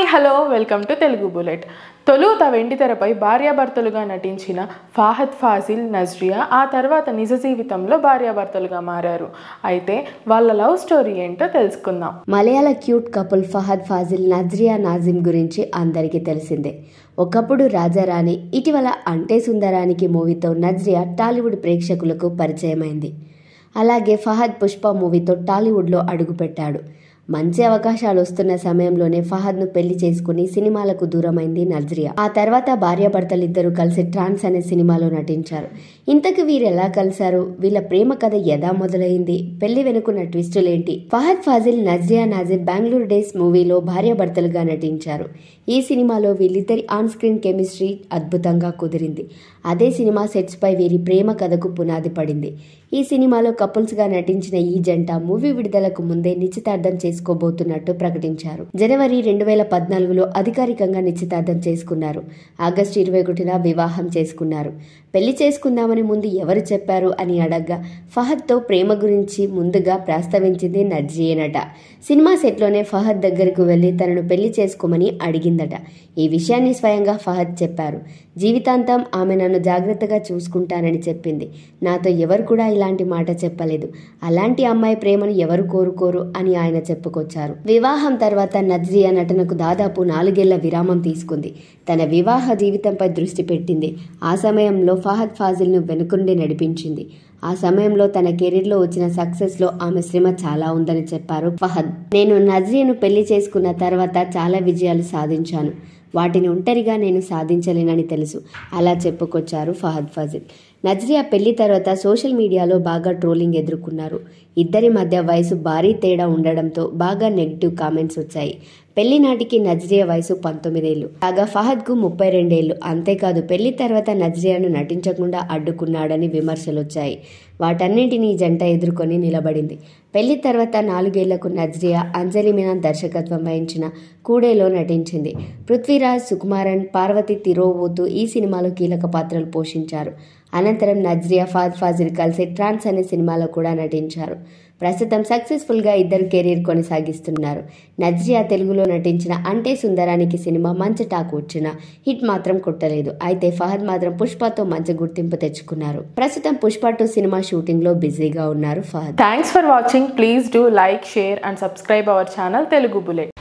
hi hello welcome to Telugu bullet తొలుత వెండితెరపై భార్యాభర్తలుగా నటించిన ఫాహద్ ఫాజిల్ నజ్రియా ఆ తర్వాత నిజ జీవితంలో భార్యాభర్తలుగా మారారు అయితే వాళ్ళ లవ్ స్టోరీ ఏంటో తెలుసుకుందాం మలయాళ క్యూట్ కపుల్ ఫహద్ ఫాజిల్ నజ్రియా నాజిమ్ గురించి అందరికీ తెలిసిందే ఒకప్పుడు రాజారాణి ఇటీవల అంటే సుందరానికి మూవీతో నజ్రియా టాలీవుడ్ ప్రేక్షకులకు పరిచయమైంది అలాగే ఫహద్ పుష్ప మూవీతో టాలీవుడ్లో అడుగుపెట్టాడు మంచి అవకాశాలు వస్తున్న సమయంలోనే ఫహద్ను పెళ్లి చేసుకుని సినిమాలకు దూరమైంది నజ్రియా ఆ తర్వాత భార్యాభర్తలిద్దరూ కలిసి ట్రాన్స్ అనే సినిమాలో నటించారు ఇంతకు వీరు ఎలా కలిశారు వీళ్ళ ప్రేమ కథ యథా మొదలైంది పెళ్లి వెనుకున్న ట్విస్టులేంటి ఫహద్ ఫాజిల్ నజ్రియా నాజిర్ బెంగళూరు డేస్ మూవీలో భార్యాభర్తలుగా నటించారు ఈ సినిమాలో వీళ్ళిద్దరి ఆన్ స్క్రీన్ కెమిస్ట్రీ అద్భుతంగా కుదిరింది అదే సినిమా సెట్స్పై వీరి ప్రేమ కథకు పునాది పడింది ఈ సినిమాలో కపుల్స్గా నటించిన ఈ జంట మూవీ విడుదలకు ముందే నిశ్చితార్థం చేసుకోబోతున్నట్టు ప్రకటించారు జనవరి రెండు వేల పద్నాలుగులో అధికారికంగా నిశ్చితార్థం చేసుకున్నారు ఆగస్టు ఇరవై ఒకటిన వివాహం చేసుకున్నారు పెళ్లి చేసుకుందామని ముందు ఎవరు చెప్పారు అని అడగ్గా ఫహద్తో ప్రేమ గురించి ముందుగా ప్రస్తావించింది నర్జీయేనట సినిమా సెట్లోనే ఫహద్ దగ్గరకు వెళ్లి తనను పెళ్లి చేసుకోమని అడిగిందట ఈ విషయాన్ని స్వయంగా ఫహద్ చెప్పారు జీవితాంతం ఆమె నన్ను జాగ్రత్తగా చూసుకుంటానని చెప్పింది నాతో ఎవరు కూడా ఇలాంటి మాట చెప్పలేదు అలాంటి అమ్మాయి ప్రేమను ఎవరు కోరుకోరు అని ఆయన చెప్పుకొచ్చారు వివాహం తర్వాత నజ్రియా నటనకు దాదాపు నాలుగేళ్ల విరామం తీసుకుంది తన వివాహ జీవితంపై దృష్టి పెట్టింది ఆ సమయంలో ఫహద్ ఫాజిల్ను వెనుకుండి నడిపించింది ఆ సమయంలో తన కెరీర్లో వచ్చిన సక్సెస్లో ఆమె శ్రమ చాలా ఉందని చెప్పారు ఫహద్ నేను నజ్రియను పెళ్లి చేసుకున్న తర్వాత చాలా విజయాలు సాధించాను వాటిని ఒంటరిగా నేను సాధించలేనని తెలుసు అలా చెప్పుకొచ్చారు ఫహద్ ఫజిల్ నజ్రియా పెళ్లి తర్వాత సోషల్ మీడియాలో బాగా ట్రోలింగ్ ఎదుర్కొన్నారు ఇద్దరి మధ్య వయసు భారీ తేడా ఉండడంతో బాగా నెగిటివ్ కామెంట్స్ వచ్చాయి పెళ్లి నాటికి నజ్రియా వయసు పంతొమ్మిదేళ్లు కాగా ఫహద్కు ముప్పై రెండేళ్లు అంతేకాదు పెళ్లి తర్వాత నజ్రియాను నటించకుండా అడ్డుకున్నాడని విమర్శలు వచ్చాయి వాటన్నింటినీ జంట ఎదుర్కొని నిలబడింది పెళ్లి తర్వాత నాలుగేళ్లకు నజ్రియా అంజలి మీనా దర్శకత్వం వహించిన కూడేలో నటించింది పృథ్వీరాజ్ సుకుమారన్ పార్వతి తిరోవోతు ఈ సినిమాలో కీలక పాత్రలు పోషించారు అనంతరం నజ్రియా ఫాద్ ఫాజిల్ కలిసి ట్రాన్స్ అనే సినిమాలో కూడా నటించారు ప్రస్తుతం సక్సెస్ఫుల్గా ఇద్దరు కెరీర్ కొనసాగిస్తున్నారు నజ్రియా తెలుగులో నటించిన అంటే సుందరానికి సినిమా మంచి టాక్ వచ్చిన హిట్ మాత్రం కుట్టలేదు అయితే ఫహద్ మాత్రం పుష్పతో మంచి గుర్తింపు తెచ్చుకున్నారు ప్రస్తుతం పుష్ప టూ సినిమా షూటింగ్ లో బిజీగా ఉన్నారు Fahad thanks for watching please do like share and subscribe our channel Telugu bullet